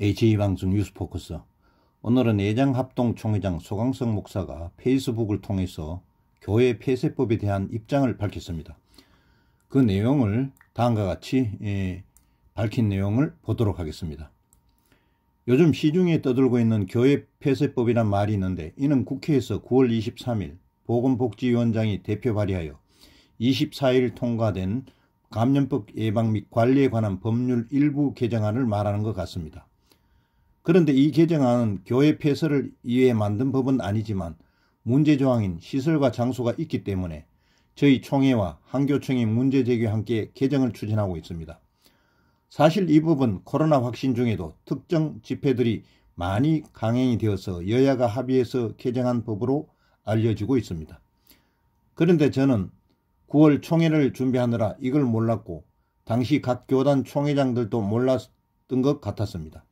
h e 방송 뉴스포커스 오늘은 예장합동총회장 소강성 목사가 페이스북을 통해서 교회 폐쇄법에 대한 입장을 밝혔습니다. 그 내용을 다음과 같이 예, 밝힌 내용을 보도록 하겠습니다. 요즘 시중에 떠들고 있는 교회 폐쇄법이란 말이 있는데 이는 국회에서 9월 23일 보건복지위원장이 대표 발의하여 24일 통과된 감염법 예방 및 관리에 관한 법률 일부 개정안을 말하는 것 같습니다. 그런데 이 개정안은 교회 폐쇄를 이외에 만든 법은 아니지만 문제조항인 시설과 장소가 있기 때문에 저희 총회와 한교총이 문제 제기와 함께 개정을 추진하고 있습니다. 사실 이 법은 코로나 확신 중에도 특정 집회들이 많이 강행이 되어서 여야가 합의해서 개정한 법으로 알려지고 있습니다. 그런데 저는 9월 총회를 준비하느라 이걸 몰랐고 당시 각 교단 총회장들도 몰랐던 것 같았습니다.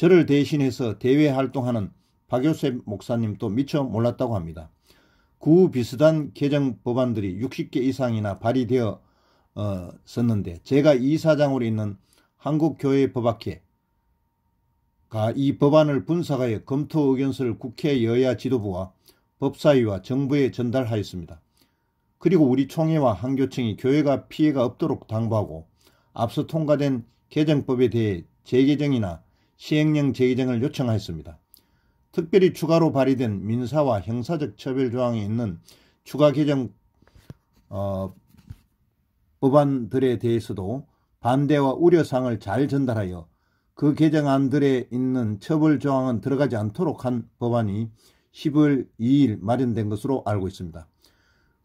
저를 대신해서 대외 활동하는 박효셉 목사님도 미처 몰랐다고 합니다. 구 비슷한 개정 법안들이 60개 이상이나 발의되어 어, 썼는데 제가 이사장으로 있는 한국교회 법학회가 이 법안을 분석하여 검토 의견서를 국회 여야 지도부와 법사위와 정부에 전달하였습니다. 그리고 우리 총회와 한교청이 교회가 피해가 없도록 당부하고 앞서 통과된 개정법에 대해 재개정이나 시행령 제정을 요청하였습니다. 특별히 추가로 발의된 민사와 형사적 처벌 조항이 있는 추가 개정 어, 법안들에 대해서도 반대와 우려사항을 잘 전달하여 그 개정안들에 있는 처벌 조항은 들어가지 않도록 한 법안이 10월 2일 마련된 것으로 알고 있습니다.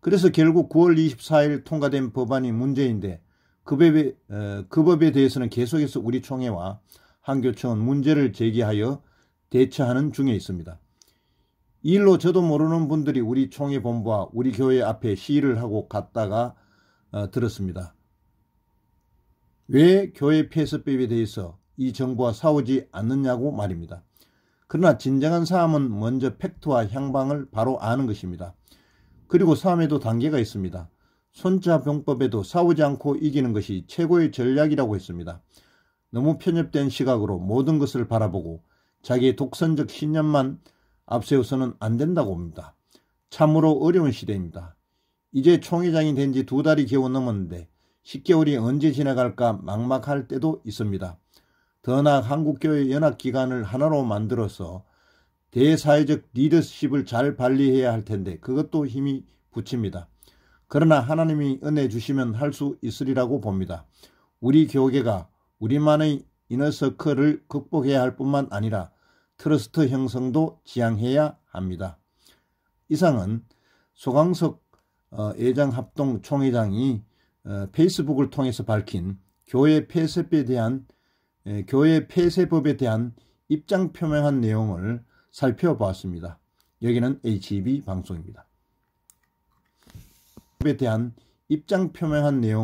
그래서 결국 9월 24일 통과된 법안이 문제인데 그 법에, 어, 그 법에 대해서는 계속해서 우리 총회와 한교총 문제를 제기하여 대처하는 중에 있습니다. 이 일로 저도 모르는 분들이 우리 총회 본부와 우리 교회 앞에 시위를 하고 갔다가 어, 들었습니다. 왜 교회 폐쇄법에 대해서 이 정부와 싸우지 않느냐고 말입니다. 그러나 진정한 사움은 먼저 팩트와 향방을 바로 아는 것입니다. 그리고 사움에도 단계가 있습니다. 손자 병법에도 싸우지 않고 이기는 것이 최고의 전략이라고 했습니다. 너무 편협된 시각으로 모든 것을 바라보고 자기의 독선적 신념만 앞세워서는 안 된다고 봅니다. 참으로 어려운 시대입니다. 이제 총회장이 된 지 두 달이 겨우 넘었는데 10개월이 언제 지나갈까 막막할 때도 있습니다. 더 나아 한국교회 연합기관을 하나로 만들어서 대사회적 리더십을 잘 발휘해야 할 텐데 그것도 힘이 붙입니다. 그러나 하나님이 은혜 주시면 할 수 있으리라고 봅니다. 우리 교계가 우리만의 이너서클을 극복해야 할 뿐만 아니라 트러스트 형성도 지향해야 합니다. 이상은 소강석 어, 예장합동 총회장이 어, 페이스북을 통해서 밝힌 교회 폐쇄법에 대한 예, 교회 폐쇄법에 대한 입장 표명한 내용을 살펴보았습니다. 여기는 HB e 방송입니다. 에 대한 입장 표명한 내용